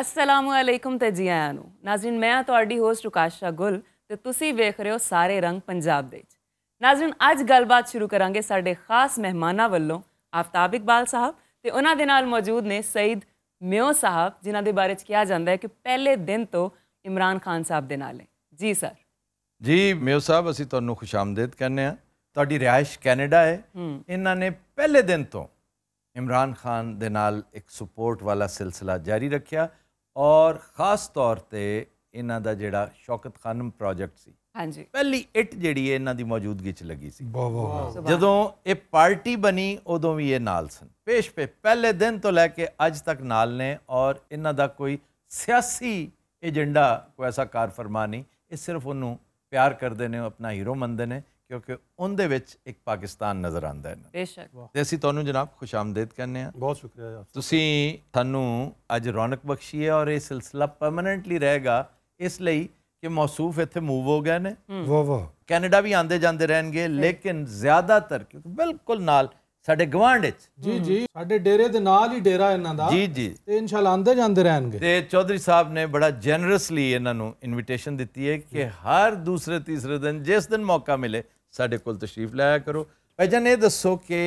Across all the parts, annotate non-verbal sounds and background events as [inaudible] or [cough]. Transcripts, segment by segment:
ਅਸਲਾਮੁਅਲੈਕਮ ਤੇ ਜੀ ਆਇਆਂ ਨੂੰ ਨਾਜ਼ਰੀਨ ਮੈਂ ਤੁਹਾਡੀ ਹੋਸਟ ਰੁਕਾਸ਼ਾ ਗੁਲ ਤੇ ਤੁਸੀਂ ਵੇਖ ਰਹੇ ਹੋ ਸਾਰੇ ਰੰਗ ਪੰਜਾਬ ਦੇ ਵਿੱਚ ਨਾਜ਼ਰੀਨ ਅੱਜ ਗੱਲਬਾਤ ਸ਼ੁਰੂ ਕਰਾਂਗੇ ਸਾਡੇ ਖਾਸ ਮਹਿਮਾਨਾਂ ਵੱਲੋਂ ਆਫਤਾਬ ਇਕਬਾਲ ਸਾਹਿਬ ਤੇ ਉਹਨਾਂ ਦੇ ਨਾਲ ਮੌਜੂਦ ਨੇ ਸੈਦ ਮਿਓ ਸਾਹਿਬ ਜਿਨ੍ਹਾਂ ਦੇ ਬਾਰੇ ਚ ਕਿਹਾ ਜਾਂਦਾ ਹੈ ਕਿ ਪਹਿਲੇ ਦਿਨ ਤੋਂ ਇਮਰਾਨ ਖਾਨ ਸਾਹਿਬ ਦੇ ਨਾਲ ਹੈ ਜੀ ਸਰ ਜੀ ਮਿਓ ਸਾਹਿਬ ਅਸੀਂ ਤੁਹਾਨੂੰ ਖੁਸ਼ਾਮਦੀਦ ਕਹਿੰਦੇ ਆ ਤੁਹਾਡੀ ਰਿਹਾਇਸ਼ ਕੈਨੇਡਾ ਹੈ ਇਹਨਾਂ ਨੇ ਪਹਿਲੇ ਦਿਨ ਤੋਂ ਇਮਰਾਨ ਖਾਨ ਦੇ ਨਾਲ ਇੱਕ ਸਪੋਰਟ ਵਾਲਾ ਸਿਲਸਿਲਾ ਜਾਰੀ ਰੱਖਿਆ ਔਰ ਖਾਸ ਤੌਰ ਤੇ ਇਹਨਾਂ ਦਾ ਜਿਹੜਾ ਸ਼ੌਕਤ ਖਾਨਮ ਪ੍ਰੋਜੈਕਟ ਸੀ ਹਾਂਜੀ ਪਹਿਲੀ ਇਟ ਜਿਹੜੀ ਹੈ ਇਹਨਾਂ ਦੀ ਮੌਜੂਦਗੀ 'ਚ ਲੱਗੀ ਸੀ ਵਾਹ ਵਾਹ ਜਦੋਂ ਇਹ ਪਾਰਟੀ ਬਣੀ ਉਦੋਂ ਵੀ ਇਹ ਨਾਲ ਸਨ ਪੇਸ਼ ਪੇ ਪਹਿਲੇ ਦਿਨ ਤੋਂ ਲੈ ਕੇ ਅੱਜ ਤੱਕ ਨਾਲ ਨੇ ਔਰ ਇਹਨਾਂ ਦਾ ਕੋਈ ਸਿਆਸੀ ਏਜੰਡਾ ਕੋਈ ਐਸਾ ਕਾਰਫਰਮਾ ਨਹੀਂ ਇਹ ਸਿਰਫ ਉਹਨੂੰ ਪਿਆਰ ਕਰਦੇ ਨੇ ਆਪਣਾ ਹੀਰੋ ਮੰਨਦੇ ਨੇ ਕਿਉਂਕਿ ਉਹਦੇ ਵਿੱਚ ਇੱਕ ਪਾਕਿਸਤਾਨ ਨਜ਼ਰ ਆਉਂਦਾ ਹੈ ਬੇਸ਼ੱਕ ਤੇ ਅਸੀਂ ਤੁਹਾਨੂੰ ਜਨਾਬ ਖੁਸ਼ਾਮਦੀਦ ਕਹਿੰਦੇ ਆ ਬਹੁਤ ਸ਼ੁਕਰੀਆ ਜੀ ਤੁਸੀਂ ਤੁਹਾਨੂੰ ਅੱਜ ਰੌਣਕ ਬਖਸ਼ੀ ਹੈ ਔਰ ਇਹ ਸਿਲਸਿਲਾ ਪਰਮਨੈਂਟਲੀ ਰਹੇਗਾ ਇਸ ਲਈ ਕਿ ਮੌਸੂਫ ਇੱਥੇ ਮੂਵ ਹੋ ਗਏ ਨੇ ਵਾ ਵਾ ਕੈਨੇਡਾ ਵੀ ਆਂਦੇ ਜਾਂਦੇ ਰਹਿਣਗੇ ਲੇਕਿਨ ਜ਼ਿਆਦਾਤਰ ਕਿਉਂਕਿ ਬਿਲਕੁਲ ਨਾਲ ਸਾਡੇ ਗਵਾਂਡ ਵਿੱਚ ਜੀ ਜੀ ਸਾਡੇ ਡੇਰੇ ਦੇ ਨਾਲ ਹੀ ਡੇਰਾ ਇਹਨਾਂ ਦਾ ਜੀ ਜੀ ਤੇ ਇਨਸ਼ਾਅੱਲਾ ਆਂਦੇ ਜਾਂਦੇ ਰਹਿਣਗੇ ਤੇ ਚੌਧਰੀ ਸਾਹਿਬ ਨੇ ਬੜਾ ਜਨਰਸਲੀ ਇਹਨਾਂ ਨੂੰ ਇਨਵੀਟੇਸ਼ਨ ਦਿੱਤੀ ਹੈ ਕਿ ਹਰ ਦੂਸਰੇ ਤੀਸਰੇ ਦਿਨ ਜਿਸ ਦਿਨ ਮੌਕਾ ਮਿਲੇ ਸਾਡੇ ਕੋਲ ਤਸ਼ਰੀਫ ਲਾਇਆ ਕਰੋ ਭਾਈਜਾਨ ਇਹ ਦੱਸੋ ਕਿ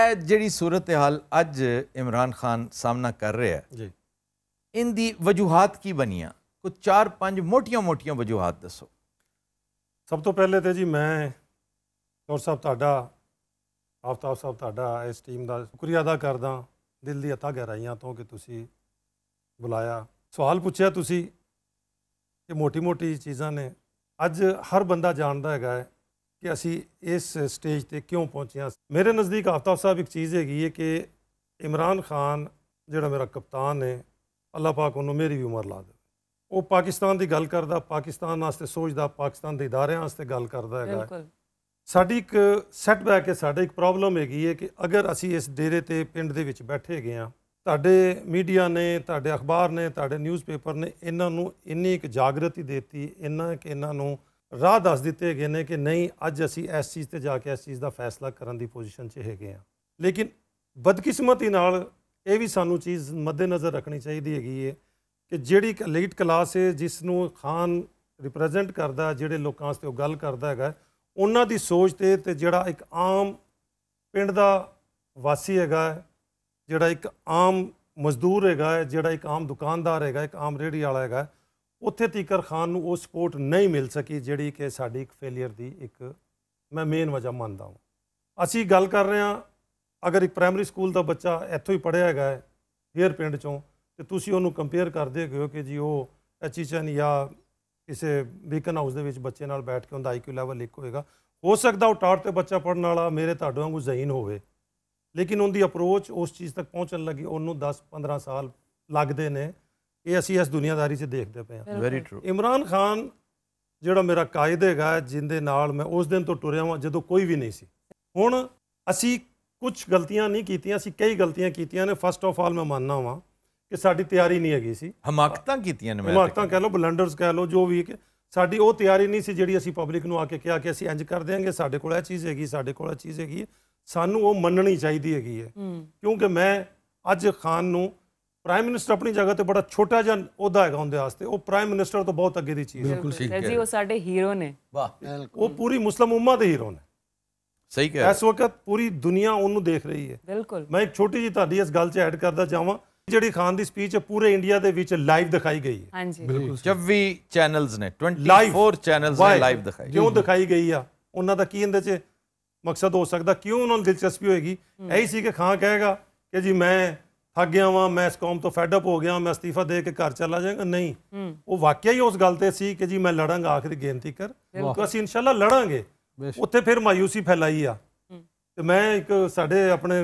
ਇਹ ਜਿਹੜੀ ਸੂਰਤ ਹਾਲ ਅੱਜ ਇਮਰਾਨ ਖਾਨ ਸਾਹਮਣਾ ਕਰ ਰਿਹਾ ਹੈ ਜੀ ਦੀ ਵਜੂਹਾਂ ਕੀ ਬਣੀਆਂ ਕੋ ਚਾਰ ਪੰਜ ਮੋਟੀਆਂ-ਮੋਟੀਆਂ ਵਜੂਹਾਂ ਦੱਸੋ ਸਭ ਤੋਂ ਪਹਿਲੇ ਤੇ ਜੀ ਮੈਂ ਔਰ ਸਾਹਿਬ ਤੁਹਾਡਾ ਆਫਤਾਬ ਸਾਹਿਬ ਤੁਹਾਡਾ ਇਸ ਟੀਮ ਦਾ ਸ਼ੁਕਰੀਆ ਅਦਾ ਕਰਦਾ ਦਿਲ ਦੀ ਅਤਾ ਗਹਿਰਾਈਆਂ ਤੋਂ ਕਿ ਤੁਸੀਂ ਬੁਲਾਇਆ ਸਵਾਲ ਪੁੱਛਿਆ ਤੁਸੀਂ ਕਿ ਮੋਟੀ-ਮੋਟੀ ਚੀਜ਼ਾਂ ਨੇ ਅੱਜ ਹਰ ਬੰਦਾ ਜਾਣਦਾ ਹੈਗਾ ਹੈ ਕਿ ਅਸੀਂ ਇਸ ਸਟੇਜ ਤੇ ਕਿਉਂ ਪਹੁੰਚੇ ਹਾਂ ਮੇਰੇ ਨਜ਼ਦੀਕ ਆਫਤਾਬ ਸਾਹਿਬ ਇੱਕ ਚੀਜ਼ ਹੈਗੀ ਹੈ ਕਿ ਇਮਰਾਨ ਖਾਨ ਜਿਹੜਾ ਮੇਰਾ ਕਪਤਾਨ ਹੈ ਅੱਲਾਹ ਪਾਕ ਉਹਨੂੰ ਮੇਰੀ ਵੀ ਉਮਰ ਲਾ ਦੇ ਉਹ ਪਾਕਿਸਤਾਨ ਦੀ ਗੱਲ ਕਰਦਾ ਪਾਕਿਸਤਾਨ ਵਾਸਤੇ ਸੋਚਦਾ ਪਾਕਿਸਤਾਨ ਦੇ ਇਦਾਰਿਆਂ ਵਾਸਤੇ ਗੱਲ ਕਰਦਾ ਹੈਗਾ ਸਾਡੀ ਇੱਕ ਸੈਟਬੈਕ ਹੈ ਸਾਡਾ ਇੱਕ ਪ੍ਰੋਬਲਮ ਹੈਗੀ ਹੈ ਕਿ ਅਗਰ ਅਸੀਂ ਇਸ ਡੇਰੇ ਤੇ ਪਿੰਡ ਦੇ ਵਿੱਚ ਬੈਠੇ ਗਏ ਆ ਤੁਹਾਡੇ ਮੀਡੀਆ ਨੇ ਤੁਹਾਡੇ ਅਖਬਾਰ ਨੇ ਤੁਹਾਡੇ ਨਿਊਜ਼ਪੇਪਰ ਨੇ ਇਹਨਾਂ ਨੂੰ ਇੰਨੀ ਇੱਕ ਜਾਗਰਤੀ ਦਿੱਤੀ ਇਹਨਾਂ ਕਿ ਇਹਨਾਂ ਨੂੰ ਰਾਹ ਦੱਸ ਦਿੱਤੇ ਗਏ ਨੇ ਕਿ ਨਹੀਂ ਅੱਜ ਅਸੀਂ ਇਸ ਚੀਜ਼ ਤੇ ਜਾ ਕੇ ਇਸ ਚੀਜ਼ ਦਾ ਫੈਸਲਾ ਕਰਨ ਦੀ ਪੋਜੀਸ਼ਨ 'ਚ ਹੈਗੇ ਆ ਲੇਕਿਨ ਬਦਕਿਸਮਤੀ ਨਾਲ ਇਹ ਵੀ ਸਾਨੂੰ ਚੀਜ਼ ਮੱਦੇਨਜ਼ਰ ਰੱਖਣੀ ਚਾਹੀਦੀ ਹੈਗੀ ਹੈ ਕਿ ਜਿਹੜੀ ਐਲੀਟ ਕਲਾਸ ਹੈ ਜਿਸ ਨੂੰ ਖਾਨ ਰਿਪਰੈਜ਼ੈਂਟ ਕਰਦਾ ਜਿਹੜੇ ਲੋਕਾਂ ਵਾਸਤੇ ਉਹ ਗੱਲ ਕਰਦਾ ਹੈਗਾ ਉਹਨਾਂ ਦੀ ਸੋਚ ਤੇ ਤੇ ਜਿਹੜਾ ਇੱਕ ਆਮ ਪਿੰਡ ਦਾ ਵਾਸੀ ਹੈਗਾ ਜਿਹੜਾ ਇੱਕ ਆਮ ਮਜ਼ਦੂਰ ਹੈਗਾ ਜਿਹੜਾ ਇੱਕ ਆਮ ਦੁਕਾਨਦਾਰ ਹੈਗਾ ਇੱਕ ਆਮ ਰੇੜੀ ਵਾਲਾ ਹੈਗਾ ਉੱਥੇ ਤੀਕਰ ਖਾਨ ਨੂੰ ਉਹ ਸਪੋਰਟ ਨਹੀਂ ਮਿਲ ਸਕੀ ਜਿਹੜੀ ਕਿ ਸਾਡੀ ਇੱਕ ਫੇਲਿਅਰ ਦੀ ਇੱਕ ਮੈਂ ਮੇਨ ਵਜ੍ਹਾ ਮੰਨਦਾ ਹਾਂ ਅਸੀਂ ਗੱਲ ਕਰ ਰਹੇ ਹਾਂ ਅਗਰ ਇੱਕ ਪ੍ਰਾਇਮਰੀ ਸਕੂਲ ਦਾ ਬੱਚਾ ਇੱਥੋਂ ਹੀ ਪੜਿਆ ਹੈਗਾ ਹੈ ਹੇਅਰ ਪਿੰਡ ਚੋਂ ਤੇ ਤੁਸੀਂ ਉਹਨੂੰ ਕੰਪੇਅਰ ਕਰਦੇ ਹੋ ਕਿ ਜੀ ਉਹ ਅਚੀਚਨ ਜਾਂ ਕਿਸੇ ਬੀਕਨ ਹਾਊਸ ਦੇ ਵਿੱਚ ਬੱਚੇ ਨਾਲ ਬੈਠ ਕੇ ਉਹਦਾ ਆਈਕਿਊ ਲੈਵਲ ਇੱਕ ਹੋਏਗਾ ਹੋ ਸਕਦਾ ਉਹ ਟਾਟ ਤੇ ਬੱਚਾ ਪੜਨ ਵਾਲਾ ਮੇਰੇ ਤੁਹਾਡੇ ਵਾਂਗੂ ਜ਼ਹੀਨ ਹੋਵੇ ਲੇਕਿਨ ਉਹਦੀ ਅਪਰੋਚ ਉਸ ਚੀਜ਼ ਤੱਕ ਪਹੁੰਚਣ ਲੱਗੀ ਉਹਨੂੰ 10 15 ਸਾਲ ਲੱਗਦੇ ਨੇ ਇਹ ਅਸੀਂ ਇਸ ਦੁਨੀਆਦਾਰੀ 'ਚ ਦੇਖਦੇ ਪਏ ਹਾਂ ਵੈਰੀ ਟਰੂ ਇਮਰਾਨ ਖਾਨ ਜਿਹੜਾ ਮੇਰਾ ਕਾਇਦ ਹੈਗਾ ਜਿੰਦੇ ਨਾਲ ਮੈਂ ਉਸ ਦਿਨ ਤੋਂ ਟੁਰਿਆ ਹਾਂ ਜਦੋਂ ਕੋਈ ਵੀ ਨਹੀਂ ਸੀ ਹੁਣ ਅਸੀਂ ਕੁਝ ਗਲਤੀਆਂ ਨਹੀਂ ਕੀਤੀਆਂ ਅਸੀਂ ਕਈ ਗਲਤੀਆਂ ਕੀਤੀਆਂ ਨੇ ਫਸਟ ਆਫ ਆਲ ਮੈਂ ਮੰਨਣਾ ਵਾਂ ਕਿ ਸਾਡੀ ਤਿਆਰੀ ਨਹੀਂ ਹੈਗੀ ਸੀ ਹਮਾਕਤਾਂ ਕੀਤੀਆਂ ਨੇ ਮੈਂ ਹਮਾਕਤਾਂ ਕਹਿ ਲਓ ਬਲੰਡਰਸ ਕਹਿ ਲਓ ਜੋ ਵੀ ਸਾਡੀ ਉਹ ਤਿਆਰੀ ਨਹੀਂ ਸੀ ਜਿਹੜੀ ਅਸੀਂ ਪਬਲਿਕ ਨੂੰ ਆ ਕੇ ਕਿਹਾ ਕਿ ਅਸੀਂ ਇੰਜ ਕਰ ਦੇਾਂਗੇ ਸਾਡੇ ਕੋਲ ਇਹ ਚੀਜ਼ ਹੈਗੀ ਸਾਡੇ ਕੋਲ ਇਹ ਚੀਜ਼ ਹੈਗੀ ਸਾਨੂੰ ਉਹ ਮੰਨਣੀ ਚਾਹੀਦੀ ਹੈਗੀ ਹੈ ਕਿਉਂਕਿ ਮੈਂ ਅੱਜ ਖਾਨ ਨੂੰ ਪ੍ਰਾਈਮ ਮਿਨਿਸਟਰ ਆਪਣੀ ਜਗ੍ਹਾ ਤੇ ਬੜਾ ਛੋਟਾ ਜਨ ਉਹਦਾ ਹੈਗਾ ਹੁੰਦੇ ਵਾਸਤੇ ਉਹ ਪ੍ਰਾਈਮ ਮਿਨਿਸਟਰ ਤੋਂ ਬਹੁਤ ਅੱਗੇ ਦੀ ਚੀਜ਼ ਹੈ ਬਿਲਕੁਲ ਸਹੀ ਹੈ ਜੀ ਉਹ ਸਾਡੇ ਹੀਰੋ ਨੇ ਵਾਹ ਉਹ ਪੂਰੀ ਮੁਸਲਮ ਉਮਮਾ ਦੇ ਹੀਰੋ ਨੇ ਸਹੀ ਕਹਿ ਇਸ ਵਕਤ ਪੂਰੀ ਦੁਨੀਆ ਉਹਨੂੰ ਦੇਖ ਰਹੀ ਹੈ ਬਿਲਕੁਲ ਮੈਂ ਇੱਕ ਛੋਟੀ ਜੀ ਤੁਹਾਡੀ ਇਸ ਗੱਲ 'ਚ ਐਡ ਕਰਦਾ ਚਾਹਾਂ ਜਿਹੜੀ ਖਾਨ ਦੀ ਸਪੀਚ ਹੈ ਪੂਰੇ ਇੰਡੀਆ ਦੇ ਵਿੱਚ ਲਾਈਵ ਦਿਖਾਈ ਗਈ ਹੈ ਹਾਂਜੀ ਬਿਲਕੁਲ 24 ਚੈਨਲਸ ਨੇ 24 ਚੈਨਲਸ ਨੇ ਲਾਈਵ ਦਿਖਾਈ ਕਿਉਂ ਦਿਖਾਈ ਗਈ ਆ ਉਹਨਾਂ ਦਾ ਕੀ ਇਹਦੇ 'ਚ ਮਕਸਦ ਹੋ ਸਕਦਾ ਕਿਉਂ ਉਹਨਾਂ ਨੂੰ ਦਿਲਚਸਪੀ ਹੋਏਗੀ ਐਸੀ ਕਿ ਖਾਨ ਕਹੇਗਾ ਕਿ ਜੀ ਮੈਂ ਥੱਕ ਗਿਆ ਵਾਂ ਮੈਂ ਇਸ ਕੌਮ ਤੋਂ ਫੈਡ ਅਪ ਹੋ ਗਿਆ ਮੈਂ ਅਸਤੀਫਾ ਦੇ ਕੇ ਘਰ ਚਲਾ ਜਾਵਾਂਗਾ ਨਹੀਂ ਉਹ ਵਾਕਿਆ ਹੀ ਉਸ ਗੱਲ ਤੇ ਸੀ ਕਿ ਜੀ ਮੈਂ ਲੜਾਂਗਾ ਆਖਰੀ ਗੇਮ ਕਰ ਕਿ ਅਸੀਂ ਇਨਸ਼ਾਅੱਲਾ ਲੜਾਂਗੇ ਉੱਥੇ ਫਿਰ ਮਾਯੂਸੀ ਫੈਲਾਈ ਆ ਤੇ ਮੈਂ ਇੱਕ ਸਾਡੇ ਆਪਣੇ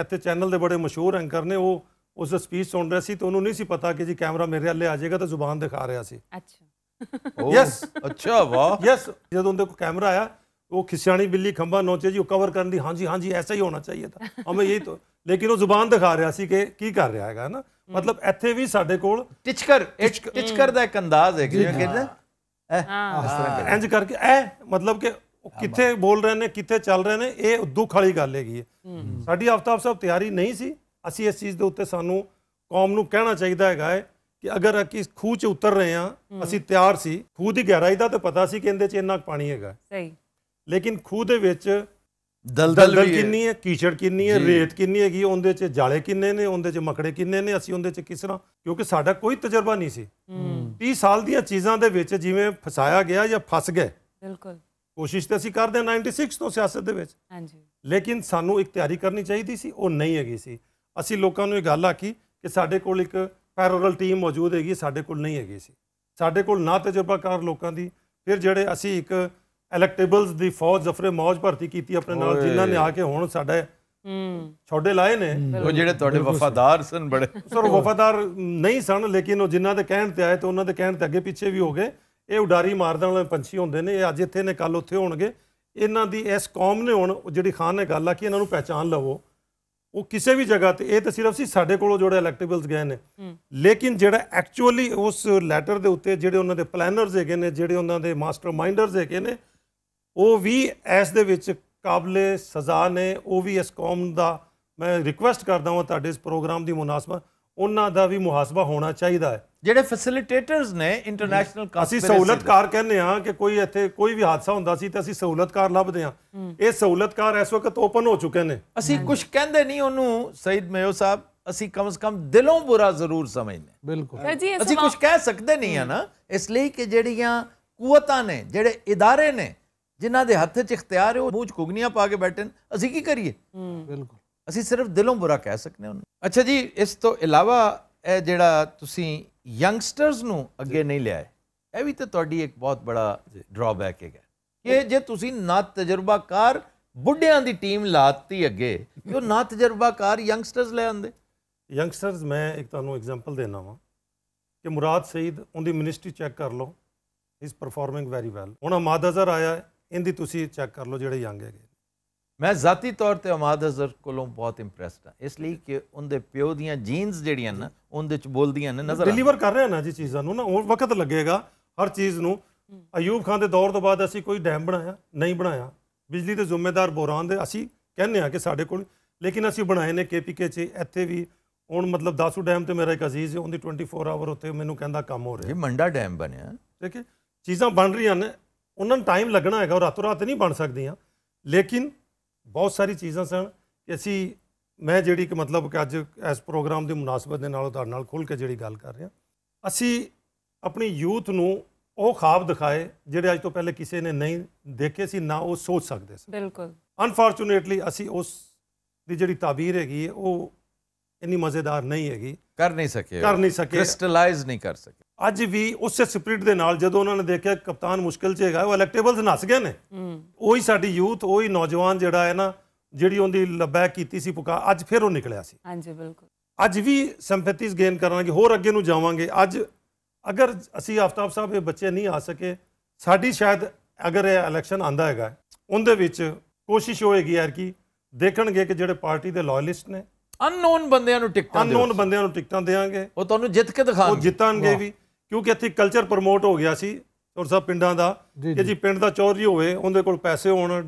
ਇੱਥੇ ਚੈਨਲ ਦੇ ਬੜੇ ਮਸ਼ਹੂਰ ਐਂਕਰ ਨੇ ਉਹ ਉਸ ਸਪੀਚ ਸੁਣ ਰਿਹਾ ਸੀ ਤੇ ਉਹਨੂੰ ਨਹੀਂ ਸੀ ਪਤਾ ਕਿ ਜੀ ਕੈਮਰਾ ਮੇਰੇ ਹੱਲੇ ਆ ਜਾਏਗਾ ਤਾਂ ਜ਼ੁਬਾਨ ਦਿਖਾ ਰਿਹਾ ਸੀ ਅੱਛਾ ਯੈਸ ਅੱਛਾ ਵਾਹ ਯੈਸ ਜਦੋਂ ਉਹਦੇ ਕੋ ਕੈਮਰਾ ਆਇਆ ਉਹ ਖਿਸਿਆਣੀ ਬਿੱਲੀ ਖੰਭਾ ਨੋਚੇ ਜੀ ਉਹ ਕਵਰ ਕਰਨ ਦੀ ਹਾਂਜੀ ਹਾਂਜੀ ਐਸਾ ਹੀ ਹੋਣਾ ਚਾਹੀਦਾ ਹਮੇ ਯਹੀ ਤਾਂ [laughs] ਲੇਕਿਨ ਉਹ ਜ਼ੁਬਾਨ ਦਿਖਾ ਰਿਹਾ ਸੀ ਕਿ ਕੀ ਕਰ ਰਿਹਾ ਹੈਗਾ ਨਾ ਮਤਲਬ ਇੱਥੇ ਵੀ ਸਾਡੇ ਕੋਲ ਟਿਚਕਰ ਟਿਚਕਰ ਦਾ ਇੱਕ ਅੰਦਾਜ਼ ਹੈ ਜਿਵੇਂ ਕਹਿੰਦੇ ਹਾਂ ਇੰਜ ਕਰਕੇ ਇਹ ਮਤਲਬ ਕਿ ਕਿੱਥੇ ਬੋਲ ਰਹੇ ਨੇ ਕਿੱਥੇ ਚੱਲ ਰਹੇ ਨੇ ਇਹ ਦੁੱਖ ਵਾਲੀ ਗੱਲ ਹੈਗੀ ਹੈ ਸਾਡੀ ਆਫਤਾਬ ਸਾਹਿਬ ਤਿਆਰੀ ਨਹੀਂ ਸੀ ਅਸੀਂ ਇਸ ਚੀਜ਼ ਦੇ ਉੱਤੇ ਸਾਨੂੰ ਕੌਮ ਨੂੰ ਕਹਿਣਾ ਚਾਹੀਦਾ ਹੈਗਾ ਹੈ ਕਿ ਅਗਰ ਅਸੀਂ ਖੂਚ ਉਤਰ ਰਹੇ ਆ ਅਸੀਂ ਤਿਆਰ ਸੀ ਖੂਦ ਹੀ ਗਹਿਰਾਈ ਦਾ ਤਾਂ ਪਤਾ ਸੀ ਕਿ ਇਹਦੇ 'ਚ ਇੰਨਾ ਪਾਣੀ ਹੈਗਾ ਸਹੀ ਲੇਕਿਨ ਖੂਦ ਦੇ ਵਿੱਚ ਦਲਦਲ ਕਿੰਨੀ ਹੈ ਕੀਚੜ ਕਿੰਨੀ ਹੈ ਰੇਤ ਕਿੰਨੀ ਹੈਗੀ ਉਹਦੇ 'ਚ ਜਾਲੇ ਕਿੰਨੇ ਨੇ ਉਹਦੇ 'ਚ ਮਕੜੇ ਕਿੰਨੇ ਨੇ ਅਸੀਂ ਉਹਦੇ 'ਚ ਕਿਸ ਤਰ੍ਹਾਂ ਕਿਉਂਕਿ ਸਾਡਾ ਕੋਈ ਤਜਰਬਾ ਨਹੀਂ ਸੀ 30 ਸਾਲ ਦੀਆਂ ਚੀਜ਼ਾਂ ਦੇ ਵਿੱਚ ਜਿਵੇਂ ਫਸਾਇਆ ਗਿਆ ਜਾਂ ਫਸ ਗਏ ਬਿਲਕੁਲ ਕੋਸ਼ਿਸ਼ ਤਾਂ ਅਸੀਂ ਕਰਦੇ 96 ਤੋਂ ਸਿਆਸਤ ਦੇ ਵਿੱਚ ਹਾਂਜੀ ਲੇਕਿਨ ਸਾਨੂੰ ਇੱਕ ਤਿਆਰੀ ਕਰਨੀ ਚਾਹੀਦੀ ਸੀ ਉਹ ਨਹੀਂ ਹੈਗੀ ਸੀ ਅਸੀਂ ਲੋਕਾਂ ਨੂੰ ਇਹ ਗੱਲ ਆਖੀ ਕਿ ਸਾਡੇ ਕੋਲ ਇੱਕ ਪੈਰੋਰਲ ਟੀਮ ਮੌਜੂਦ ਹੈਗੀ ਸਾਡੇ ਕੋਲ ਨਹੀਂ ਹੈਗੀ ਸੀ ਸਾਡੇ ਕੋਲ ਨਾ ਤਜਰਬਾਕਾਰ ਲੋਕਾਂ ਦੀ ਫਿਰ ਜਿਹੜੇ ਅਸੀਂ ਇੱਕ ਇਲੈਕਟੇਬਲਸ ਦੀ ਫੌਜ ਜ਼ਫਰੇ ਮੌਜ ਭਰਤੀ ਕੀਤੀ ਆਪਣੇ ਨਾਲ ਜਿਨ੍ਹਾਂ ਨੇ ਆ ਕੇ ਹੁਣ ਸਾਡੇ ਹੂੰ ਛੋਡੇ ਲਾਏ ਨੇ ਉਹ ਜਿਹੜੇ ਤੁਹਾਡੇ ਵਫਾਦਾਰ ਸਨ ਬੜੇ ਸਰ ਵਫਾਦਾਰ ਨਹੀਂ ਸਨ ਲੇਕਿਨ ਉਹ ਜਿਨ੍ਹਾਂ ਦੇ ਕਹਿਣ ਤੇ ਆਏ ਤੇ ਉਹਨਾਂ ਦੇ ਕਹਿਣ ਤੇ ਅੱਗੇ ਪਿੱਛੇ ਵੀ ਹੋ ਗਏ ਇਹ ਉਡਾਰੀ ਮਾਰਦਣ ਵਾਲੇ ਪੰਛੀ ਹੁੰਦੇ ਨੇ ਇਹ ਅੱਜ ਇੱਥੇ ਨੇ ਕੱਲ ਉੱਥੇ ਹੋਣਗੇ ਇਹਨਾਂ ਦੀ ਇਸ ਕੌਮ ਨੇ ਹੁਣ ਜਿਹੜੀ ਖਾਨ ਨੇ ਗੱਲ ਆ ਕਿ ਇਹਨਾਂ ਨੂੰ ਪਹਿਚਾਨ ਲਵੋ ਉਹ ਕਿਸੇ ਵੀ ਜਗ੍ਹਾ ਤੇ ਇਹ ਤਾਂ ਸਿਰਫ ਸੀ ਸਾਡੇ ਕੋਲੋਂ ਜਿਹੜਾ ਇਲੈਕਟੇਬਲਸ ਗਏ ਨੇ ਲੇਕਿਨ ਜਿਹੜਾ ਐਕਚੁਅਲੀ ਉਸ ਲੈਟਰ ਦੇ ਉੱਤੇ ਜਿਹੜੇ ਉਹਨਾਂ ਦੇ ਪਲੈਨਰਸ ਹੈਗੇ ਨੇ ਜਿਹੜੇ ਉਹਨਾਂ ਦੇ ਮਾਸਟਰ ਮਾਈਂਡਰਸ ਹੈਗੇ ਨੇ ਉਹ ਵੀ ਇਸ ਦੇ ਵਿੱਚ ਕਾਬਲੇ ਸਜ਼ਾ ਨੇ ਉਹ ਵੀ ਇਸ ਕੌਮ ਦਾ ਮੈਂ ਰਿਕੁਐਸਟ ਕਰਦਾ ਹਾਂ ਤੁਹਾਡੇ ਇਸ ਪ੍ਰੋਗਰਾਮ ਦੀ ਮੁਨਾਸਬਤ ਉਹਨਾਂ ਦਾ ਵੀ ਮੁਹਾਸਬਾ ਹੋਣਾ ਚਾਹੀਦਾ ਹੈ ਜਿਹੜੇ ਫੈਸਿਲਿਟੇਟਰਸ ਨੇ ਇੰਟਰਨੈਸ਼ਨਲ ਅਸੀਂ ਸਹੂਲਤਕਾਰ ਕਹਿੰਦੇ ਆ ਕਿ ਕੋਈ ਇੱਥੇ ਕੋਈ ਵੀ ਹਾਦਸਾ ਹੁੰਦਾ ਸੀ ਤਾਂ ਅਸੀਂ ਸਹੂਲਤਕਾਰ ਲੱਭਦੇ ਆ ਇਹ ਸਹੂਲਤਕਾਰ ਇਸ ਵਕਤ ਓਪਨ ਹੋ ਚੁੱਕੇ ਨੇ ਅਸੀਂ ਕੁਝ ਕਹਿੰਦੇ ਨਹੀਂ ਉਹਨੂੰ ਸੈਦ ਮੇਓ ਸਾਹਿਬ ਅਸੀਂ ਕਮ ਸੇ ਕਮ ਦਿਲੋਂ ਬੁਰਾ ਜ਼ਰੂਰ ਸਮਝਦੇ ਬਿਲਕੁਲ ਅਸੀਂ ਕੁਝ ਕਹਿ ਸਕਦੇ ਨਹੀਂ ਆ ਨਾ ਇਸ ਲਈ ਕਿ ਜਿਹੜੀਆਂ ਕੂਵਤਾਂ ਨੇ ਜਿਹੜੇ ਇਦਾਰੇ ਨੇ ਜਿਨ੍ਹਾਂ ਦੇ ਹੱਥ 'ਚ ਇਖਤਿਆਰ ਹੈ ਉਹ ਮੂੰਹ 'ਚ ਕੁਗਨੀਆਂ ਪਾ ਕੇ ਬੈਠੇ ਨੇ ਅਸੀਂ ਕੀ ਕਰੀਏ ਬਿਲਕੁਲ ਅਸੀਂ ਸਿਰਫ ਦਿਲੋਂ ਬੁਰਾ ਕਹਿ ਸਕਦੇ ਹਾਂ ਅੱਛਾ ਜੀ ਇਸ ਤੋਂ ਇਲਾਵਾ ਇਹ ਜਿਹੜਾ ਤੁਸੀਂ ਯੰਗਸਟਰਸ ਨੂੰ ਅੱਗੇ ਨਹੀਂ ਲਿਆਏ ਇਹ ਵੀ ਤਾਂ ਤੁਹਾਡੀ ਇੱਕ ਬਹੁਤ ਬੜਾ ਡਰਾਬੈਕ ਹੈ ਕਿ ਜੇ ਤੁਸੀਂ ਨਾ ਤਜਰਬਾਕਾਰ ਬੁੱਢਿਆਂ ਦੀ ਟੀਮ ਲਾਤੀ ਅੱਗੇ ਕਿ ਉਹ ਨਾ ਤਜਰਬਾਕਾਰ ਯੰਗਸਟਰਸ ਲੈ ਆਂਦੇ ਯੰਗਸਟਰਸ ਮੈਂ ਇੱਕ ਤੁਹਾਨੂੰ ਐਗਜ਼ਾਮਪਲ ਦੇਣਾ ਵਾਂ ਕਿ ਮੁਰਾਦ ਸਈਦ ਉਹਦੀ ਮਿਨਿਸਟਰੀ ਚੈੱਕ ਕਰ ਲਓ ਇਸ ਪਰਫਾਰਮਿੰਗ ਵੈਰੀ ਵੈਲ ਹੁਣ ਮਾਦਜ਼ਰ ਆਇਆ ਹੈ ਇਹਦੀ ਤੁਸੀਂ ਚੈੱਕ ਕਰ ਲਓ ਜਿਹੜੇ ਯੰਗ ਹੈਗੇ ਮੈਂ ਜ਼ਾਤੀ ਤੌਰ ਤੇ ਅਮਾਦ ਹਜ਼ਰ ਕੋਲੋਂ ਬਹੁਤ ਇੰਪ੍ਰੈਸਡ ਹਾਂ ਇਸ ਲਈ ਕਿ ਉਹਦੇ ਪਿਓ ਦੀਆਂ ਜੀਨਸ ਜਿਹੜੀਆਂ ਨਾ ਉਹਦੇ ਚ ਬੋਲਦੀਆਂ ਨੇ ਨਜ਼ਰ ਡਿਲੀਵਰ ਕਰ ਰਿਹਾ ਨਾ ਜੀ ਚੀਜ਼ਾਂ ਨੂੰ ਨਾ ਉਹ ਵਕਤ ਲੱਗੇਗਾ ਹਰ ਚੀਜ਼ ਨੂੰ ਅਯੂਬ ਖਾਨ ਦੇ ਦੌਰ ਤੋਂ ਬਾਅਦ ਅਸੀਂ ਕੋਈ ਡੈਮ ਬਣਾਇਆ ਨਹੀਂ ਬਣਾਇਆ ਬਿਜਲੀ ਦੇ ਜ਼ਿੰਮੇਦਾਰ ਬੋਰਾਨ ਦੇ ਅਸੀਂ ਕਹਿੰਦੇ ਆ ਕਿ ਸਾਡੇ ਕੋਲ ਲੇਕਿਨ ਅਸੀਂ ਬਣਾਏ ਨੇ ਕੇਪੀਕੇ 'ਚ ਇੱਥੇ ਵੀ ਹੁਣ ਮਤਲਬ ਦਾਸੂ ਡੈਮ ਤੇ ਮੇਰਾ ਇੱਕ ਅਜ਼ੀਜ਼ ਹੈ ਉਹਦੀ 24 ਆਵਰ ਉੱਤੇ ਮੈਨੂੰ ਕਹਿੰਦਾ ਕੰਮ ਹੋ ਰਿਹਾ ਇਹ ਮੰਡਾ ਡੈਮ ਬਣਿਆ ਠੀਕ ਹੈ ਚੀਜ਼ਾਂ ਬਣ ਰਹੀਆਂ ਨੇ ਉਹਨਾਂ ਨੂੰ ਟਾਈਮ ਲੱਗਣਾ ਹੈਗਾ ਉਹ ਰਾਤੋਂ ਰਾਤ ਨਹੀਂ ਬਣ ਸਕਦੀਆਂ ਲੇਕਿਨ ਬਹੁਤ ਸਾਰੀ ਚੀਜ਼ਾਂ ਸਨ ਕਿ ਅਸੀਂ ਮੈਂ ਜਿਹੜੀ ਕਿ ਮਤਲਬ ਕਿ ਅੱਜ ਇਸ ਪ੍ਰੋਗਰਾਮ ਦੀ ਮناسبت ਦੇ ਨਾਲ ਤੁਹਾਡੇ ਨਾਲ ਖੁੱਲ ਕੇ ਜਿਹੜੀ ਗੱਲ ਕਰ ਰਿਹਾ ਅਸੀਂ ਆਪਣੀ ਯੂਥ ਨੂੰ ਉਹ ਖਾਬ ਦਿਖਾਏ ਜਿਹੜੇ ਅੱਜ ਤੋਂ ਪਹਿਲੇ ਕਿਸੇ ਨੇ ਨਹੀਂ ਦੇਖੇ ਸੀ ਨਾ ਉਹ ਸੋਚ ਸਕਦੇ ਸੀ ਬਿਲਕੁਲ ਅਨਫੋਰਚੂਨੇਟਲੀ ਅਸੀਂ ਉਸ ਦੀ ਜਿਹੜੀ ਤਾਬੀਰ ਹੈਗੀ ਉਹ ਇੰਨੀ ਮਜ਼ੇਦਾਰ ਨਹੀਂ ਹੈਗੀ ਕਰ ਨਹੀਂ ਸਕੇ ਕਰ ਨਹੀਂ ਸਕੇ ਕ੍ਰਿਸਟਲਾਈਜ਼ ਨਹੀਂ ਕਰ ਸਕੇ ਅੱਜ ਵੀ ਉਸੇ ਸਪਿਰਿਟ ਦੇ ਨਾਲ ਜਦੋਂ ਉਹਨਾਂ ਨੇ ਦੇਖਿਆ ਕਪਤਾਨ ਮੁਸ਼ਕਲ 'ਚ ਹੈਗਾ ਉਹ ਇਲੈਕਟੇਬਲਸ ਨੱਸ ਗਏ ਨੇ ਉਹੀ ਸਾਡੀ ਯੂਥ ਉਹੀ ਨੌਜਵਾਨ ਜਿਹੜਾ ਹੈ ਨਾ ਜਿਹੜੀ ਉਹਦੀ ਲਬੈ ਕੀਤੀ ਸੀ ਪੁਕਾਰ ਅੱਜ ਫਿਰ ਉਹ ਨਿਕਲਿਆ ਸੀ ਹਾਂਜੀ ਬਿਲਕੁਲ ਅੱਜ ਵੀ ਸਿੰਪੈਥੀਜ਼ ਗੇਨ ਕਰਾਂਗੇ ਹੋਰ ਅੱਗੇ ਨੂੰ ਜਾਵਾਂਗੇ ਅੱਜ ਅਗਰ ਅਸੀਂ ਆਫਤਾਬ ਸਾਹਿਬ ਦੇ ਬੱਚੇ ਨਹੀਂ ਆ ਸਕੇ ਸਾਡੀ ਸ਼ਾਇਦ ਅਗਰ ਇਹ ਇਲੈਕਸ਼ਨ ਆਂਦਾ ਹੈਗਾ ਉਹਦੇ ਵਿੱਚ ਕੋਸ਼ਿਸ਼ ਹੋਏਗੀ ਯਾਰ ਕਿ ਦੇਖਣਗੇ ਕਿ ਜਿਹੜੇ ਪਾਰਟੀ ਦੇ ਲਾਇਲਿਸਟ ਨੇ ਅਨਨੋਨ ਬੰਦਿਆਂ ਨੂੰ ਟਿਕਟਾਂ ਅਨਨੋਨ ਬੰਦਿਆਂ ਨੂੰ ਟਿਕਟਾਂ ਦੇਵਾਂਗੇ ਉਹ ਤੁਹਾਨੂੰ ਜਿੱਤ ਕੇ ਦਿਖਾਣਗੇ ਉਹ ਜਿੱਤਾਂਗੇ ਵੀ ਕਿਉਂਕਿ ਇੱਥੇ ਕਲਚਰ ਪ੍ਰਮੋਟ ਹੋ ਗਿਆ ਸੀ ਔਰ ਸਭ ਪਿੰਡਾਂ ਦਾ ਕਿ ਜੀ ਪਿੰਡ ਦਾ ਚੌਧਰੀ ਹੋਵੇ ਉਹਦੇ ਕੋਲ ਪੈਸੇ ਹੋਣ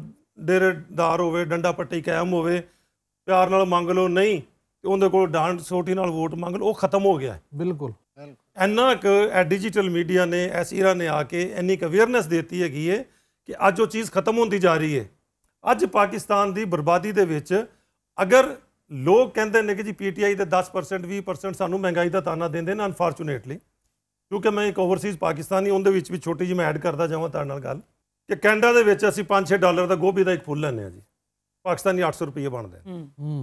ਡੇਰੇਦਾਰ ਹੋਵੇ ਡੰਡਾ ਪੱਟੀ ਕਾਇਮ ਹੋਵੇ ਪਿਆਰ ਨਾਲ ਮੰਗ ਲਓ ਨਹੀਂ ਤੇ ਉਹਦੇ ਕੋਲ ਡਾਂਡ ਸੋਟੀ ਨਾਲ ਵੋਟ ਮੰਗ ਲਓ ਉਹ ਖਤਮ ਹੋ ਗਿਆ ਬਿਲਕੁਲ ਇੰਨਾ ਕਿ ਐ ਡਿਜੀਟਲ ਮੀਡੀਆ ਨੇ ਐਸੀਰਾ ਨੇ ਆ ਕੇ ਇੰਨੀ ਅਵੇਅਰਨੈਸ ਦਿੱਤੀ ਹੈਗੀ ਏ ਕਿ ਅੱਜ ਉਹ ਚੀਜ਼ ਖਤਮ ਹੁੰਦੀ ਜਾ ਰਹੀ ਏ ਅੱਜ ਪਾਕਿਸਤਾਨ ਦੀ ਬਰਬਾਦੀ ਦੇ ਵਿੱਚ ਅਗਰ ਲੋਕ ਕਹਿੰਦੇ ਨੇ ਕਿ ਜੀ ਪੀਟੀਆਈ ਦੇ 10% 20% ਸਾਨੂੰ ਮਹਿੰਗਾਈ ਦਾ ਤਾਨਾ ਦਿੰਦੇ ਨੇ ਅਨਫੋਰਚੂਨੇਟਲੀ ਕਿਉਂਕਿ ਮੈਂ ਇੱਕ ਓਵਰਸੀਜ਼ ਪਾਕਿਸਤਾਨੀ ਉਹਦੇ ਵਿੱਚ ਵੀ ਛੋਟੀ ਜਿਹੀ ਮੈਂ ਐਡ ਕਰਦਾ ਜਾਵਾਂ ਤੁਹਾਡੇ ਨਾਲ ਗੱਲ ਕਿ ਕੈਨੇਡਾ ਦੇ ਵਿੱਚ ਅਸੀਂ 5-6 ਡਾਲਰ ਦਾ ਗੋਭੀ ਦਾ ਇੱਕ ਫੁੱਲ ਲੈਂਦੇ ਆ ਜੀ ਪਾਕਿਸਤਾਨੀ 800 ਰੁਪਏ ਬਣਦੇ ਹੂੰ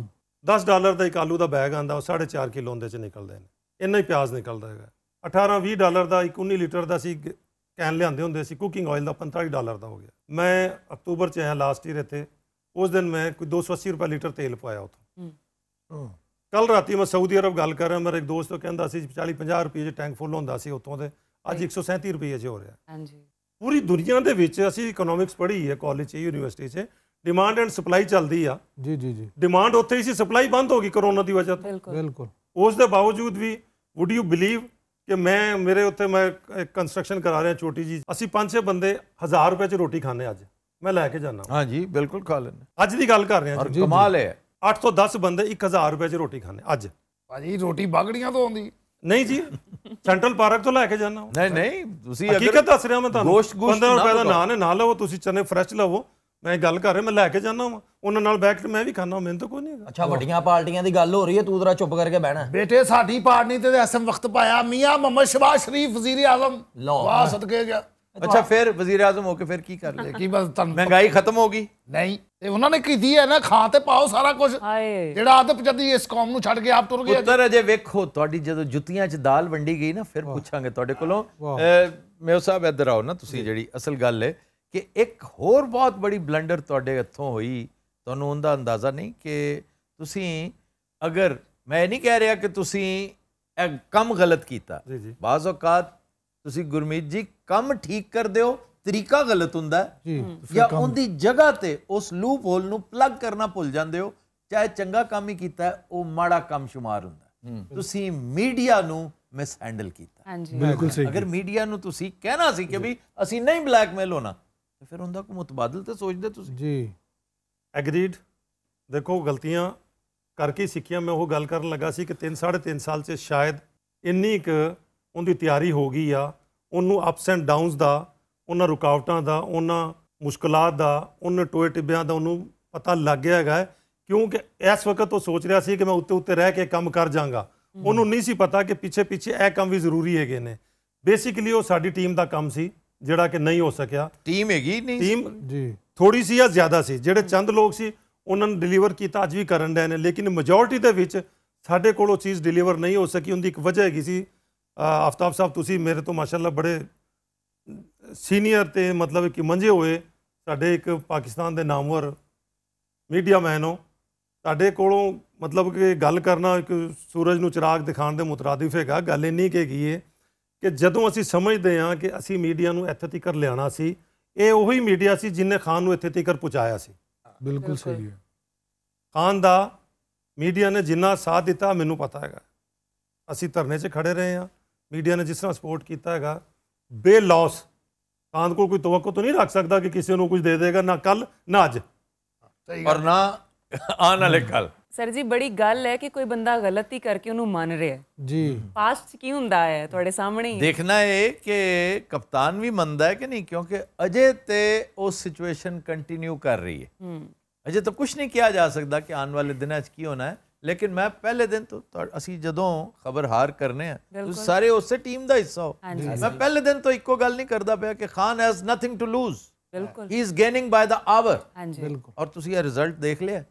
10 ਡਾਲਰ ਦਾ ਇੱਕ ਆਲੂ ਦਾ ਬੈਗ ਆਂਦਾ ਉਹ 4.5 ਕਿਲੋ ਦੇ ਚ ਨਿਕਲਦੇ ਨੇ ਇੰਨਾ ਹੀ ਪਿਆਜ਼ ਨਿਕਲਦਾ ਹੈਗਾ 18-20 ਡਾਲਰ ਦਾ ਇੱਕ 19 ਲੀਟਰ ਦਾ ਸੀ ਕੈਨ ਲਿਆਂਦੇ ਹੁੰਦੇ ਸੀ ਕੁਕਿੰਗ ਆਇਲ ਦਾ 45 ਡਾਲਰ ਦਾ ਹੋ ਗਿਆ ਮੈਂ ਅਕਤੂਬਰ ਚ ਆਇਆ ਲਾਸਟ ਈਅਰ ਇੱਥੇ ਉਸ ਦਿਨ ਮੈਂ ਕੋਈ 280 ਰੁਪਏ ਲੀਟਰ ਤੇਲ ਪਾਇਆ ਉਥੋਂ ਹੂੰ ਕੱਲ ਰਾਤੀ ਮੈਂ ਸਾਊਦੀ ਅਰਬ ਗੱਲ ਕਰ ਰਿਹਾ ਮੇਰੇ ਇੱਕ ਦੋਸਤ ਉਹ ਕਹਿੰਦਾ ਸੀ 40 50 ਰੁਪਏ ਦੇ ਟੈਂਕ ਫੁੱਲ ਹੁੰਦਾ ਸੀ ਉੱਥੋਂ ਦੇ ਅੱਜ 137 ਰੁਪਏ ਜੇ ਹੋ ਰਿਹਾ ਹਾਂਜੀ ਪੂਰੀ ਦੁਨੀਆ ਦੇ ਵਿੱਚ ਅਸੀਂ ਇਕਨੋਮਿਕਸ ਪੜ੍ਹੀ ਹੈ ਕਾਲਜ 'ਚ ਯੂਨੀਵਰਸਿਟੀ 'ਚ ਡਿਮਾਂਡ ਐਂਡ ਸਪਲਾਈ ਚੱਲਦੀ ਆ ਜੀ ਜੀ ਜੀ ਡਿਮਾਂਡ ਉੱਥੇ ਹੀ ਸੀ ਸਪਲਾਈ ਬੰਦ ਹੋ ਗਈ ਕਰੋਨਾ ਦੀ ਵਜ੍ਹਾ ਤੋਂ ਬਿਲਕੁਲ ਉਸ ਦੇ ਬਾਵਜੂਦ ਵੀ ਊਡ ਯੂ ਬਲੀਵ ਕਿ ਮੈਂ ਮੇਰੇ ਉੱਤੇ ਮੈਂ ਕੰਸਟਰਕਸ਼ਨ ਕਰਾ ਰਿਹਾ ਛੋਟੀ ਜੀ ਅਸੀਂ ਪੰਜ ਛੇ ਬੰਦੇ 1000 ਰੁਪਏ 'ਚ ਰੋਟੀ ਖਾਣੇ ਅੱਜ ਮੈਂ ਲੈ ਕੇ ਜਾਣਾ ਹਾਂ ਜੀ ਬਿਲਕੁਲ ਖਾ ਲੈਣਾ ਅੱਜ ਦੀ ਗੱਲ ਕਰ ਰਹੇ ਹਾਂ ਜੀ ਕਮਾਲ ਹੈ 810 ਬੰਦੇ 1000 ਰੁਪਏ 'ਚ ਰੋਟੀ ਖਾਣੇ ਅੱਜ ਭਾਜੀ ਰੋਟੀ ਬਾਗੜੀਆਂ ਤੋਂ ਆਉਂਦੀ ਨਹੀਂ ਜੀ ਸੈਂਟਰਲ ਪਾਰਕ ਤੋਂ ਲੈ ਕੇ ਜਾਣਾ ਨਹੀਂ ਨਹੀਂ ਤੁਸੀਂ ਹਕੀਕਤ ਦੱਸ ਰਿਹਾ ਮੈਂ ਤੁਹਾਨੂੰ 15 ਰੁਪਏ ਦਾ ਨਾਨ ਹੈ ਨਾ ਲਵੋ ਤੁਸੀਂ ਚਨੇ ਫਰੈਸ਼ ਲਵੋ ਮੈਂ ਗੱਲ ਕਰ ਰਿਹਾ ਮੈਂ ਲੈ ਕੇ ਜਾਣਾ ਹਾਂ ਉਹਨਾਂ ਨਾਲ ਬੈਠ ਕੇ ਮੈਂ ਵੀ ਖਾਣਾ ਮੈਨੂੰ ਤਾਂ ਕੋਈ ਨਹੀਂ ਅੱਛਾ ਵੱਡੀਆਂ ਪਾਰਟੀਆਂ ਦੀ ਗੱਲ ਹੋ ਰਹੀ ਹੈ ਤੂੰ ਜਰਾ ਚੁੱਪ ਕਰਕੇ ਬਹਿਣਾ ਬੇਟੇ ਸਾਡੀ ਪਾਰਟੀ ਤੇ ਐਸਐਮ ਵਕਤ ਪਾਇਆ ਮੀਆਂ ਮੁਹੰਮਦ ਸ਼ਬਾਸ਼ ਸ਼ਰੀਫ ਵਜ਼ੀਰ ਆਜ਼ਮ ਵਾਹ ਸਦਕੇ ਗਿਆ ਅੱਛਾ ਫਿਰ ਵਜ਼ੀਰ ਆਜ਼ਮ ਹੋ ਕੇ ਫਿਰ ਕੀ ਕਰ ਲਿਆ ਕੀ ਬਸ ਤੁਹਾਨੂੰ ਮਹਿੰਗਾਈ ਖਤਮ ਹੋ ਗਈ ਨਹੀਂ ਇਹ ਉਹਨਾਂ ਨੇ ਕੀਤੀ ਹੈ ਨਾ ਖਾਂ ਤੇ ਪਾਓ ਸਾਰਾ ਕੁਝ ਜਿਹੜਾ ਆਦਤ ਜਦੀ ਇਸ ਕੌਮ ਨੂੰ ਛੱਡ ਕੇ ਆਪ ਤੁਰ ਗਏ ਪੁੱਤਰ ਅਜੇ ਵੇਖੋ ਤੁਹਾਡੀ ਜਦੋਂ ਜੁੱਤੀਆਂ 'ਚ ਦਾਲ ਵੰਡੀ ਗਈ ਨਾ ਫਿਰ ਪੁੱਛਾਂਗੇ ਤੁਹਾਡੇ ਕੋਲੋਂ ਮੇਓ ਸਾਹਿਬ ਇੱਧਰ ਆਓ ਨਾ ਤੁਸੀਂ ਜਿਹੜੀ ਅਸਲ ਗੱਲ ਹੈ ਕਿ ਇੱਕ ਹੋਰ ਬਹੁਤ ਬੜੀ ਬਲੰਡਰ ਤੁਹਾਡੇ ਹੱਥੋਂ ਹੋਈ ਤੁਹਾਨੂੰ ਉਹਦਾ ਅੰਦਾਜ਼ਾ ਨਹੀਂ ਕਿ ਤੁਸੀਂ ਅਗਰ ਮੈਂ ਨਹੀਂ ਕਹਿ ਰਿਹਾ ਕਿ ਤੁਸੀਂ ਇਹ ਕੰਮ ਗਲਤ ਕੀਤਾ ਬਾਜ਼ ਔਕਾਤ ਤੁਸੀਂ ਗੁਰਮੀਤ ਜੀ ਕੰਮ ਠੀਕ ਕਰ ਦਿਓ ਤਰੀਕਾ ਗਲਤ ਹੁੰਦਾ ਜੀ ਜਾਂ ਉਹਦੀ ਜਗ੍ਹਾ ਤੇ ਉਸ ਲੂਪ ਹੋਲ ਨੂੰ ਪਲੱਗ ਕਰਨਾ ਭੁੱਲ ਜਾਂਦੇ ਹੋ ਚਾਹੇ ਚੰਗਾ ਕੰਮ ਹੀ ਕੀਤਾ ਉਹ ਮਾੜਾ ਕੰਮ شمار ਹੁੰਦਾ ਤੁਸੀਂ ਮੀਡੀਆ ਨੂੰ ਮਿਸ ਹੈਂਡਲ ਕੀਤਾ ਹਾਂਜੀ ਬਿਲਕੁਲ ਸਹੀ ਅਗਰ ਮੀਡੀਆ ਨੂੰ ਤੁਸੀਂ ਕਹਿਣਾ ਸੀ ਕਿ ਵੀ ਅਸੀਂ ਨਹੀਂ ਬਲੈਕਮੇਲ ਹੋਣਾ ਤੇ ਫਿਰ ਹੁੰਦਾ ਕੋ ਮਤਬਾਦਲ ਤੇ ਸੋਚਦੇ ਤੁਸੀਂ ਜੀ ਐਗਰੀਡ ਦੇਖੋ ਗਲਤੀਆਂ ਕਰਕੇ ਸਿੱਖਿਆ ਮੈਂ ਉਹ ਗੱਲ ਕਰਨ ਲੱਗਾ ਸੀ ਕਿ 3 3.5 ਸਾਲ 'ਚ ਸ਼ਾਇਦ ਇੰਨੀ ਕੁ ਉਹਦੀ ਤਿਆਰੀ ਹੋ ਗਈ ਆ ਉਹਨੂੰ ਅਪਸ ਐਂਡ ਡਾਊਨਸ ਦਾ ਉਹਨਾਂ ਰੁਕਾਵਟਾਂ ਦਾ ਉਹਨਾਂ ਮੁਸ਼ਕਲਾਂ ਦਾ ਉਹਨਾਂ ਟੋਏ ਟਿੱਬਿਆਂ ਦਾ ਉਹਨੂੰ ਪਤਾ ਲੱਗ ਗਿਆ ਹੈਗਾ ਕਿਉਂਕਿ ਇਸ ਵਕਤ ਉਹ ਸੋਚ ਰਿਹਾ ਸੀ ਕਿ ਮੈਂ ਉੱਤੇ ਉੱਤੇ ਰਹਿ ਕੇ ਕੰਮ ਕਰ ਜਾਵਾਂਗਾ ਉਹਨੂੰ ਨਹੀਂ ਸੀ ਪਤਾ ਕਿ ਪਿੱਛੇ ਪਿੱਛੇ ਇਹ ਕੰਮ ਵੀ ਜ਼ਰੂਰੀ ਹੈਗੇ ਨੇ ਬੇਸਿਕਲੀ ਉਹ ਸਾਡੀ ਟੀਮ ਦਾ ਕੰਮ ਸੀ ਜਿਹੜਾ ਕਿ ਨਹੀਂ ਹੋ ਸਕਿਆ ਟੀਮ ਹੈਗੀ ਨਹੀਂ ਟੀਮ ਜੀ ਥੋੜੀ ਸੀ ਜਾਂ ਜ਼ਿਆਦਾ ਸੀ ਜਿਹੜੇ ਚੰਦ ਲੋਕ ਸੀ ਉਹਨਾਂ ਨੇ ਡਿਲੀਵਰ ਕੀਤਾ ਅੱਜ ਵੀ ਕਰਨ ਦੇ ਨੇ ਲੇਕਿਨ ਮੈਜੋਰਟੀ ਦੇ ਵਿੱਚ ਸਾਡੇ ਕੋਲ ਉਹ ਚੀਜ਼ ਡਿਲੀਵਰ ਨਹੀਂ ਹੋ ਸਕੀ ਉਹਦੀ ਇੱਕ ਵਜ੍ਹਾ ਹੈਗੀ ਸੀ ਆਫਤਾਬ ਸਾਹਿਬ ਤੁਸੀਂ ਮੇਰੇ ਤੋਂ ਮਾਸ਼ਾਅੱਲਾ ਬੜੇ ਸੀਨੀਅਰ ਤੇ ਮਤਲਬ ਕਿ ਮੰਝੇ ਹੋਏ ਸਾਡੇ ਇੱਕ ਪਾਕਿਸਤਾਨ ਦੇ ਨਾਮਵਰ ਮੀਡੀਆ ਮੈਨ ਹੋ ਤੁਹਾਡੇ ਕੋਲੋਂ ਮਤਲਬ ਕਿ ਗੱਲ ਕਰਨਾ ਇੱਕ ਸੂਰਜ ਨੂੰ ਚਿਰਾਗ ਦਿਖਾਉਣ ਦੇ ਮੁਤਰਾਦਿਫ ਹੈਗਾ ਗੱਲ ਇੰਨੀ ਕਿ ਕੀ ਹੈ ਕਿ ਜਦੋਂ ਅਸੀਂ ਸਮਝਦੇ ਹਾਂ ਕਿ ਅਸੀਂ ਮੀਡੀਆ ਨੂੰ ਇੱਥੇ ਤੱਕ ਲਿਆਣਾ ਸੀ ਇਹ ਉਹੀ ਮੀਡੀਆ ਸੀ ਜਿਨੇ ਖਾਨ ਨੂੰ ਇੱਥੇ ਤੱਕ ਪਹੁੰਚਾਇਆ ਸੀ ਬਿਲਕੁਲ ਸਹੀ ਹੈ ਖਾਨ ਦਾ ਮੀਡੀਆ ਨੇ ਜਿੰਨਾ ਸਾਥ ਦਿੱਤਾ ਮੈਨੂੰ ਪਤਾ ਹੈਗਾ ਅਸੀਂ ਧਰਨੇ 'ਚ ਖੜੇ ਰਹੇ ਹਾਂ ਮੀਡੀਆ ਨੇ ਜਿਸ ਤਰ੍ਹਾਂ ਸਪੋਰਟ ਕੀਤਾ ਹੈਗਾ ਲਾਸ ਕਾਂਦ ਕੋਲ ਕੋਈ ਤਵਕਕ ਤੋਂ ਨਹੀਂ ਰੱਖ ਸਕਦਾ ਕਿ ਕਿਸੇ ਨੂੰ ਕੁਝ ਦੇ ਦੇਗਾ ਨਾ ਕੱਲ ਨਾ ਅੱਜ ਪਰ ਨਾ ਆਉਣ ਵਾਲੇ ਕੱਲ ਸਰ ਜੀ ਬੜੀ ਗੱਲ ਹੈ ਕਿ ਕੋਈ ਬੰਦਾ ਗਲਤੀ ਕਰਕੇ ਉਹਨੂੰ ਮੰਨ ਰਿਹਾ ਜੀ ਪਾਸਟ ਕੀ ਹੁੰਦਾ ਹੈ ਤੁਹਾਡੇ ਸਾਹਮਣੇ ਦੇਖਣਾ ਹੈ ਕਿ ਕਪਤਾਨ ਵੀ ਮੰਨਦਾ ਹੈ ਕਿ ਨਹੀਂ ਕਿਉਂਕਿ ਅਜੇ ਤੇ ਉਹ ਸਿਚੁਏਸ਼ਨ ਕੰਟੀਨਿਊ ਕਰ ਰਹੀ ਹੈ ਹੂੰ ਅਜੇ ਤਾਂ ਕੁਝ ਨਹੀਂ ਕਿਹਾ ਜਾ ਸਕਦਾ ਕਿ ਆਉਣ ਵਾਲੇ ਦਿਨਾਂ 'ਚ ਕੀ ਹੋਣਾ ਹੈ ਲੇਕਿਨ ਮੈਂ ਪਹਿਲੇ ਦਿਨ ਤੋਂ ਅਸੀਂ ਜਦੋਂ ਖਬਰ ਹਾਰ ਕਰਨੇ ਆ ਤੁਸੀਂ ਸਾਰੇ ਉਸੇ ਟੀਮ ਦਾ ਹਿੱਸਾ ਹੋ ਮੈਂ ਪਹਿਲੇ ਦਿਨ ਤੋਂ ਇੱਕੋ ਗੱਲ ਨਹੀਂ ਕਰਦਾ ਪਿਆ ਕਿ Khan has nothing to lose ਬਿਲਕੁਲ ਹੀ is gaining by the hour ਹਾਂਜੀ ਬਿਲਕੁਲ ਔਰ ਤੁਸੀਂ ਇਹ ਰਿਜ਼ਲਟ ਦੇਖ ਲਿਆ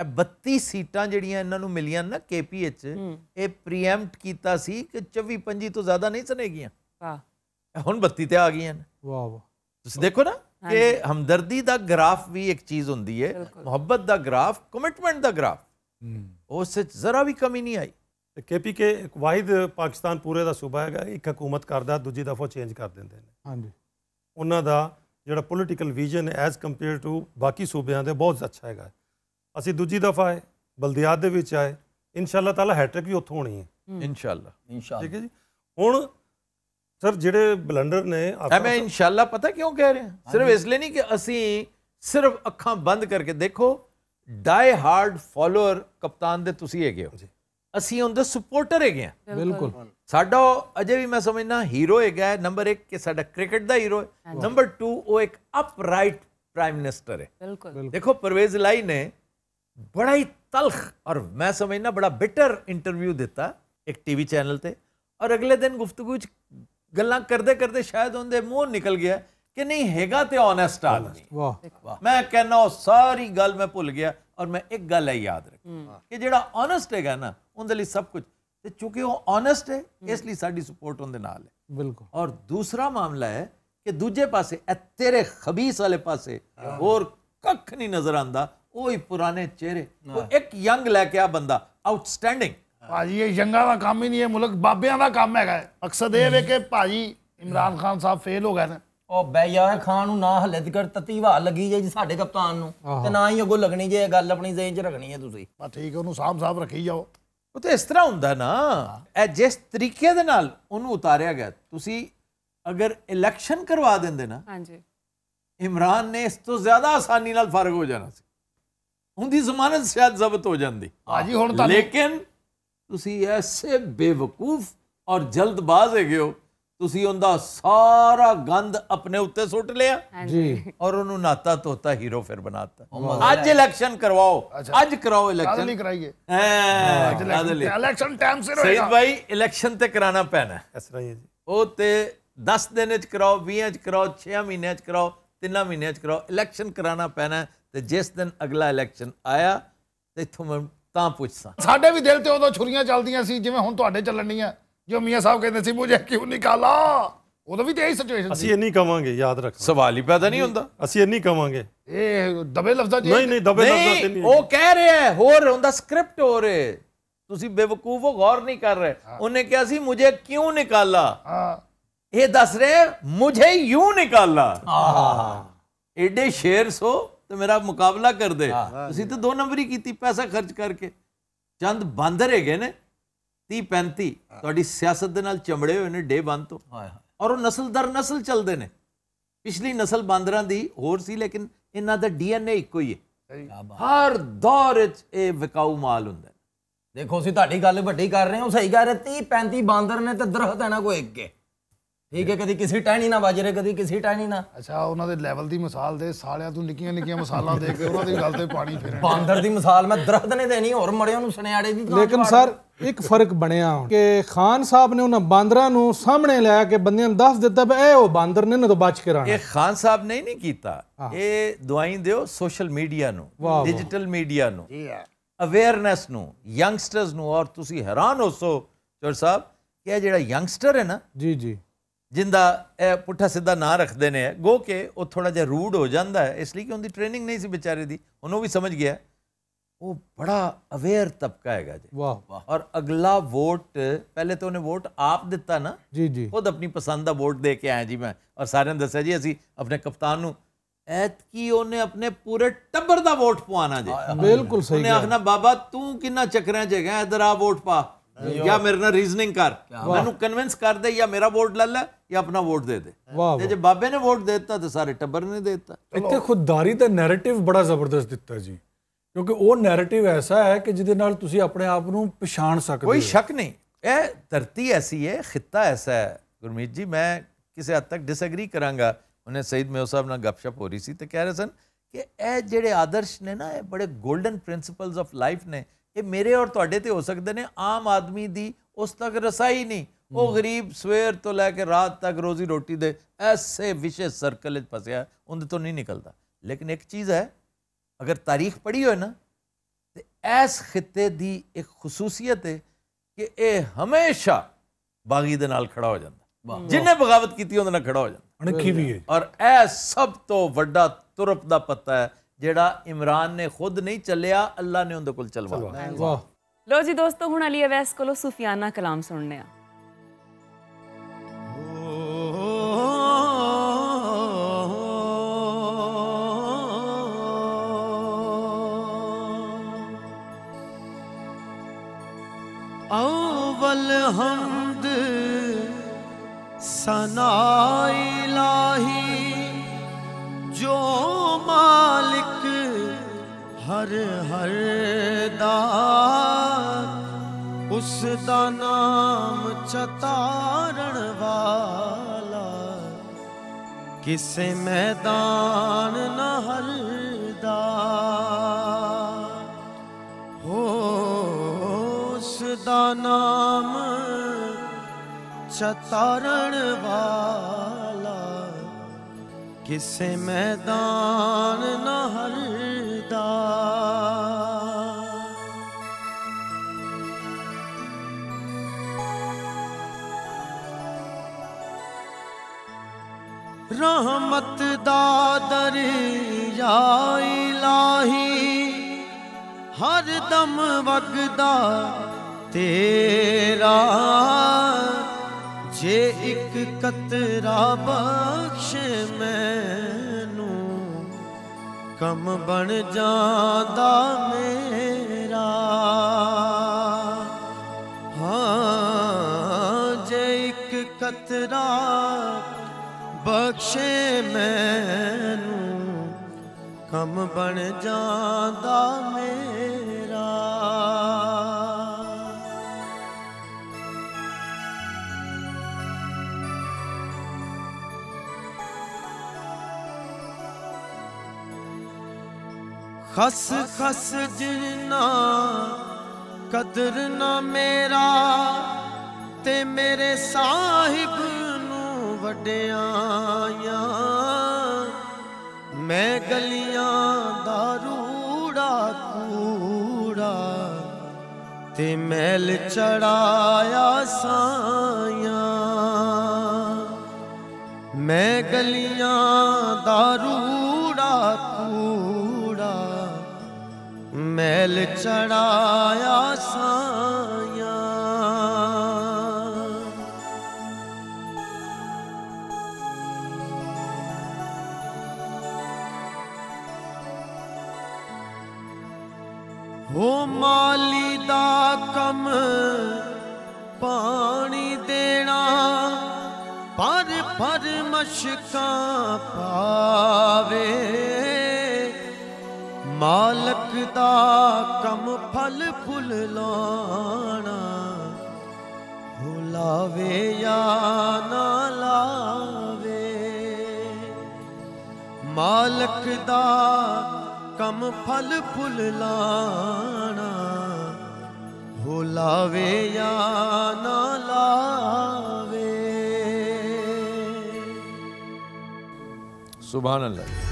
ਇਹ 32 ਸੀਟਾਂ ਜਿਹੜੀਆਂ ਇਹਨਾਂ ਨੂੰ ਮਿਲੀਆਂ ਨਾ ਕੇਪੀ ਚ ਇਹ ਪ੍ਰੀਐਮਪਟ ਕੀਤਾ ਸੀ ਕਿ 24 25 ਤੋਂ ਜ਼ਿਆਦਾ ਨਹੀਂ ਸਨੇਗੀਆਂ ਵਾਹ ਹੁਣ 32 ਤੇ ਆ ਗਈਆਂ ਨੇ ਵਾਹ ਵਾਹ ਤੁਸੀਂ ਦੇਖੋ ਨਾ ਕਿ ਹਮਦਰਦੀ ਦਾ ਗ੍ਰਾਫ ਵੀ ਇੱਕ ਚੀਜ਼ ਹੁੰਦੀ ਹੈ ਮੁਹੱਬਤ ਦਾ ਗ੍ਰਾਫ ਕਮਿਟਮੈਂਟ ਦਾ ਗ੍ਰਾਫ ਉਸ ਵਿੱਚ ਜ਼ਰਾ ਵੀ ਕਮੀ ਨਹੀਂ ਆਈ ਕੇਪੀਕੇ ਇੱਕ ਵਾਹਿਦ ਪਾਕਿਸਤਾਨ ਪੂਰੇ ਦਾ ਸੂਬਾ ਹੈਗਾ ਇੱਕ ਹਕੂਮਤ ਕਰਦਾ ਦੂਜੀ ਦਫਾ ਚੇਂਜ ਕਰ ਦਿੰਦੇ ਨੇ ਹਾਂਜੀ ਉਹਨਾਂ ਦਾ ਜਿਹੜਾ political vision as compare to ਬਾਕੀ ਸੂਬਿਆਂ ਦੇ ਬਹੁਤ ਅੱਛਾ ਹੈਗਾ ਅਸੀਂ ਦੂਜੀ ਦਫਾ ਹੈ ਬਲਦਿਆਤ ਦੇ ਵਿੱਚ ਆਏ ਇਨਸ਼ਾਅੱਲਾ ਤਾਲਾ ਹੈਟ੍ਰਿਕ ਵੀ ਉੱਥੋਂ ਹੋਣੀ ਹੈ ਇਨਸ਼ਾਅੱਲਾ ਇਨਸ਼ਾਅੱਲਾ ਠੀਕ ਹੈ ਜੀ ਹੁਣ ਸਰ ਜਿਹੜੇ ਬਲੰਡਰ ਨੇ ਆਪਾਂ ਮੈਂ ਇਨਸ਼ਾਅੱਲਾ ਪਤਾ ਕਿਉਂ ਕਹਿ ਰਿਹਾ ਸਿਰਫ ਇਸ ਲਈ ਨਹੀਂ ਕਿ ਅਸੀਂ ਸਿਰਫ ਅੱਖਾਂ ਬੰਦ ਕਰਕੇ ਦੇਖੋ डाई हार्ड फॉलोअर कप्तान ਦੇ ਤੁਸੀਂ ਹੈਗੇ ਹੋ ਅਸੀਂ ਉਹਦੇ ਸਪੋਰਟਰ ਹੈਗੇ ਆ ਬਿਲਕੁਲ ਸਾਡਾ ਅਜੇ ਵੀ ਮੈਂ ਸਮਝਣਾ ਹੀਰੋ ਹੈਗਾ ਨੰਬਰ 1 ਕਿ ਸਾਡਾ ਕ੍ਰਿਕਟ ਦਾ ਹੀਰੋ ਹੈ ਨੰਬਰ 2 ਉਹ ਇੱਕ ਅਪਰਾਈਟ प्राइम मिनिस्टर है हाँ बिल्कुल देखो परवेज लाई ने बड़ा ही तलख और मैं समझना बड़ा बिटर इंटरव्यू देता एक टीवी चैनल पे और अगले दिन गुफ्तगु गल करते करते शायद उनके मुंह निकल गया कि नहीं हैगा तो ऑनेस्ट आदमी मैं कहना सारी गल मैं भुल गया और मैं एक गल याद रख हम्म। कि जो ऑनेस्ट है ना उनके लिए सब कुछ चूंकि वह ऑनेस्ट है इसलिए सापोर्ट उनके नाल है बिल्कुल और दूसरा मामला है कि दूजे पास तेरे खबीस वाले पास हाँ। होर कख नहीं नजर आता उ पुराने चेहरे तो एक यंग लैके आ बंदा आउटस्टैंडिंग हाँ। भाजी ये यंगा का काम ही नहीं है मुल्क बाबिया का काम है अक्सर यह है हम्म। कि भाजी इमरान खान साहब फेल हो गए ना ਉਹ ਬੈ ਖਾਨ ਨੂੰ ਨਾ ਹਲੇ ਤੱਕ ਤਤੀਵਾ ਲੱਗੀ ਜੇ ਸਾਡੇ ਕਪਤਾਨ ਨੂੰ ਤੇ ਨਾ ਹੀ ਅਗੋ ਲੱਗਣੀ ਜੇ ਇਹ ਗੱਲ ਆਪਣੀ ਜ਼ੇਨ 'ਚ ਰੱਖਣੀ ਹੈ ਤੁਸੀਂ ਬਸ ਠੀਕ ਉਹਨੂੰ ਸਾਫ ਸਾਫ ਰੱਖੀ ਜਾਓ ਉਹ ਤੇ ਇਸ ਤਰ੍ਹਾਂ ਹੁੰਦਾ ਨਾ ਇਹ ਜਿਸ ਤਰੀਕੇ ਦੇ ਨਾਲ ਉਹਨੂੰ ਉਤਾਰਿਆ ਗਿਆ ਤੁਸੀਂ ਅਗਰ ਇਲੈਕਸ਼ਨ ਕਰਵਾ ਦਿੰਦੇ ਨਾ ਹਾਂਜੀ ਇਮਰਾਨ ਨੇ ਇਸ ਤੋਂ ਜ਼ਿਆਦਾ ਆਸਾਨੀ ਨਾਲ ਫਰਕ ਹੋ ਜਾਣਾ ਸੀ ਉਹਦੀ ਜ਼ਮਾਨਤ ਸ਼ਾਇਦ ਜ਼ਬਤ ਹੋ ਜਾਂਦੀ ਹਾਂਜੀ ਹੁਣ ਤਾਂ ਲੇਕਿਨ ਤੁਸੀਂ ਐਸੇ ਬੇਵਕੂਫ ਔਰ ਜਲਦਬਾਜ਼ ਹੈਗੇ ਹੋ ਤੁਸੀਂ ਉਹਦਾ ਸਾਰਾ ਗੰਦ ਆਪਣੇ ਉੱਤੇ ਸੁੱਟ ਲਿਆ ਜੀ ਔਰ ਉਹਨੂੰ ਨਾਤਾ ਤੋਤਾ ਹੀਰੋ ਫਿਰ ਬਣਾਤਾ ਅੱਜ ਇਲੈਕਸ਼ਨ ਕਰਵਾਓ ਅੱਜ ਕਰਾਓ ਇਲੈਕਸ਼ਨ ਨਹੀਂ ਕਰਾਈਏ ਇਲੈਕਸ਼ਨ ਟਾਈਮ ਸਿਰ ਹੋਏਗਾ ਸਹੀ ਭਾਈ ਇਲੈਕਸ਼ਨ ਤੇ ਕਰਾਣਾ ਪੈਣਾ ਇਸ ਤਰ੍ਹਾਂ ਹੀ ਜੀ ਉਹ ਤੇ 10 ਦਿਨ ਚ ਕਰਾਓ 20 ਚ ਕਰਾਓ 6 ਮਹੀਨਿਆਂ ਚ ਕਰਾਓ 3 ਮਹੀਨਿਆਂ ਚ ਕਰਾਓ ਇਲੈਕਸ਼ਨ ਕਰਾਣਾ ਪੈਣਾ ਤੇ ਜਿਸ ਦਿਨ ਅਗਲਾ ਇਲੈਕਸ਼ਨ ਆਇਆ ਤੇ ਇਥੋਂ ਮੈਂ ਤਾਂ ਪੁੱਛਸਾ ਸਾਡੇ ਵੀ ਦਿਲ ਤੇ ਉਦੋਂ ਛੁਰੀਆਂ ਚੱਲਦੀਆਂ ਸੀ ਜਿਵੇਂ ਹੁਣ ਤੁਹਾਡੇ ਚੱਲਣੀਆਂ जो मियाँ साहब कहते तो तो थे हाँ। मुझे क्यों निकाला मुझे क्यों निकाला ये दस रहे मुझे यू निकाला हाँ। एडे शेर सो तो मेरा मुकाबला कर दे हाँ। तो दो ही की पैसा खर्च करके चंद बंद रहे 30 35 ਤੁਹਾਡੀ ਸਿਆਸਤ ਦੇ ਨਾਲ ਚਮੜੇ ਹੋਏ ਨੇ ਡੇ ਬੰਦ ਤੋਂ ਔਰ ਉਹ ਨਸਲ ਦਰ ਨਸਲ ਚੱਲਦੇ ਨੇ ਪਿਛਲੀ ਨਸਲ ਬਾਂਦਰਾਂ ਦੀ ਹੋਰ ਸੀ ਲੇਕਿਨ ਇਹਨਾਂ ਦਾ ਡੀਐਨਏ ਇੱਕੋ ਹੀ ਹੈ ਹਰ ਦੌਰ ਚ ਇਹ ਵਿਕਾਊ ਮਾਲ ਹੁੰਦਾ ਦੇਖੋ ਅਸੀਂ ਤੁਹਾਡੀ ਗੱਲ ਵੱਡੀ ਕਰ ਰਹੇ ਹਾਂ ਸਹੀ ਗੱਲ ਹੈ 30 35 ਬਾਂਦਰ ਨੇ ਤੇ ਦਰਖਤ ਹੈ ਨਾ ਕੋਈ ਇੱਕ ਕੇ ਠੀਕ ਹੈ ਕਦੀ ਕਿਸੇ ਟਹਿਣੀ ਨਾ ਬਾਜਰੇ ਕਦੀ ਕਿਸੇ ਟਹਿਣੀ ਨਾ ਅੱਛਾ ਉਹਨਾਂ ਦੇ ਲੈਵਲ ਦੀ ਮਿਸਾਲ ਦੇ ਸਾਲਿਆਂ ਤੂੰ ਨਿੱਕੀਆਂ ਨਿੱਕੀਆਂ ਮਿਸਾਲਾਂ ਦੇ ਕੇ ਉਹਨਾਂ ਦੀ ਗੱਲ ਤੇ ਪਾਣੀ ਫੇਰਣਾ ਬਾਂਦਰ ਦੀ ਮਿਸਾਲ ਮੈਂ ਦਰਖਤ ਨੇ ਦੇਣੀ ਹੋਰ ਮੜਿਆਂ ਨੂੰ ਸੁਨਿਆੜੇ ਦੀ ਲੇਕਿਨ ਸਰ ਇੱਕ ਫਰਕ ਬਣਿਆ ਕਿ ਖਾਨ ਸਾਹਿਬ ਨੇ ਉਹਨਾਂ ਬਾਂਦਰਾਂ ਨੂੰ ਸਾਹਮਣੇ ਲਿਆ ਕੇ ਬੰਦਿਆਂ ਨੂੰ ਦੱਸ ਦਿੱਤਾ ਵੀ ਇਹ ਉਹ ਬਾਂਦਰ ਨੇ ਨਾ ਤੋਂ ਬਚ ਕੇ ਰਹਿਣਾ ਇਹ ਖਾਨ ਸਾਹਿਬ ਨੇ ਨਹੀਂ ਕੀਤਾ ਇਹ ਦਵਾਈ ਦਿਓ ਸੋਸ਼ਲ ਮੀਡੀਆ ਨੂੰ ਡਿਜੀਟਲ ਮੀਡੀਆ ਨੂੰ ਜੀ ਅਵੇਅਰਨੈਸ ਨੂੰ ਯੰਗਸਟਰਸ ਨੂੰ ਔਰ ਤੁਸੀਂ ਹੈਰਾਨ ਹੋਸੋ ਚੋਰ ਸਾਹਿਬ ਕਿ ਇਹ ਜਿਹੜਾ ਯੰਗਸਟਰ ਹੈ ਨਾ ਜੀ ਜੀ जिंदा पुट्ठा सीधा ना रखते हैं गो के वो थोड़ा जहा रूड हो जाता है इसलिए कि उनकी ट्रेनिंग नहीं सी बेचारे की उन्होंने भी समझ गया वो बड़ा अवेयर तबका है वाह वाह और अगला वोट पहले तो उन्हें वोट आप दिता ना जी जी खुद अपनी पसंद का वोट दे के आया जी मैं और सारे ने दसा जी असी अपने कप्तान ऐतकी उन्हें अपने पूरे टब्बर का वोट पवाना जी हाँ, हाँ। बिल्कुल सही आखना बाबा तू कि चक्कर है इधर आ वोट पा ਜਾਂ ਮੇਰੇ ਨਾਲ ਰੀਜ਼ਨਿੰਗ ਕਰ ਮੈਨੂੰ ਕਨਵਿੰਸ ਕਰ ਦੇ ਜਾਂ ਮੇਰਾ ਵੋਟ ਲੈ ਲੈ ਜਾਂ ਆਪਣਾ ਵੋਟ ਦੇ ਦੇ ਤੇ ਜੇ ਬਾਬੇ ਨੇ ਵੋਟ ਦੇ ਦਿੱਤਾ ਤਾਂ ਸਾਰੇ ਟੱਬਰ ਨੇ ਦੇ ਦਿੱਤਾ ਇੱਥੇ ਖੁਦਦਾਰੀ ਦਾ ਨੈਰੇਟਿਵ ਬੜਾ ਜ਼ਬਰਦਸਤ ਦਿੱਤਾ ਜੀ ਕਿਉਂਕਿ ਉਹ ਨੈਰੇਟਿਵ ਐਸਾ ਹੈ ਕਿ ਜਿਹਦੇ ਨਾਲ ਤੁਸੀਂ ਆਪਣੇ ਆਪ ਨੂੰ ਪਛਾਣ ਸਕਦੇ ਹੋ ਕੋਈ ਸ਼ੱਕ ਨਹੀਂ ਇਹ ਧਰਤੀ ਐਸੀ ਹੈ ਖਿੱਤਾ ਐਸਾ ਹੈ ਗੁਰਮੀਤ ਜੀ ਮੈਂ ਕਿਸੇ ਹੱਦ ਤੱਕ ਡਿਸਐਗਰੀ ਕਰਾਂਗਾ ਉਹਨੇ ਸੈਦ ਮੇਓ ਸਾਹਿਬ ਨਾਲ ਗੱਪਸ਼ਪ ਹੋ ਰਹੀ ਸੀ ਤੇ ਕਹਿ ਰਹੇ ਸਨ ਕਿ ਇਹ ਜਿਹੜੇ ਆਦਰਸ਼ ਨੇ ਨਾ ਇਹ ਬੜੇ ਗੋਲਡਨ ਪ੍ਰਿੰਸੀਪਲਸ ਆਫ ਲਾਈਫ ਨੇ ये मेरे और थोड़े तो हो सकते हैं आम आदमी की उस तक रसाई नहीं हम्म। वो गरीब सवेर तो लैके रात तक रोजी रोटी दे ऐसे विशेष सर्कल फसया उन्हें तो नहीं निकलता लेकिन एक चीज़ है अगर तारीख पढ़ी हो ना तो इस खिते की एक खसूसियत है कि ये हमेशा बागी खड़ा हो जाता जिन्हें बगावत की खड़ा हो जाता और यह सब तो व्डा तुरप का पत्ता है जेड़ा इमरान ने खुद नहीं चलिया अल्लाह ने उन्हें कुल चलवाया लो जी दोस्तों हूँ अली अवैस को सूफियाना कलाम सुनने हमद सनाईला ਹਰ ਹਰ ਦਾ ਉਸ ਦਾ ਨਾਮ ਚਤਾਰਣ ਵਾਲਾ ਕਿਸੇ ਮੈਦਾਨ ਨਾ ਹਰਦਾ ਹੋ ਉਸ ਦਾ ਨਾਮ ਚਤਾਰਣ ਵਾਲਾ ਕਿਸੇ ਮੈਦਾਨ ਨਾ ਹਰ ਰਹਿਮਤ ਦਾ ਦਰਿਆ ਇਲਾਹੀ ਹਰ ਦਮ ਵਗਦਾ ਤੇਰਾ ਜੇ ਇੱਕ ਕਤਰਾ ਬਖਸ਼ ਮੈਨੂੰ ਕਮ ਬਣ ਜਾਂਦਾ ਮੇਰਾ ਹਾਂ ਜੇ ਇੱਕ ਕਤਰਾ ਬਖਸ਼ੇ ਮੈਨੂੰ ਕੰਮ ਬਣ ਜਾਂਦਾ ਮੇਰਾ ਖਸ ਖਸ ਜਿੰਨਾ ਕਦਰ ਨਾ ਮੇਰਾ ਤੇ ਮੇਰੇ ਸਾਹਿਬ ਵਡਿਆਈਆਂ ਮੈਂ ਗਲੀਆਂ ਦਾ ਰੂੜਾ ਕੂੜਾ ਤੇ ਮੈਲ ਚੜਾਇਆ ਸਾਇਆਂ ਮੈਂ ਗਲੀਆਂ ਦਾ ਰੂੜਾ ਕੂੜਾ ਮੈਲ ਚੜਾਇਆ ਸਾਇਆਂ ਪਾਣੀ ਦੇਣਾ ਪਰ ਪਰ ਮਸ਼ਕਾਂ ਪਾਵੇ ਮਾਲਕ ਦਾ ਕਮ ਫਲ ਫੁੱਲ ਲਾਣਾ ਹੋ ਜਾਂ ਨਾ ਲਾਵੇ ਮਾਲਕ ਦਾ ਕਮ ਫਲ ਫੁੱਲ ਲਾਣਾ ਬੁਲਾਵੇ ਜਾਂ ਨਾ ਲਾਵੇ ਸੁਭਾਨ ਅੱਲਾਹ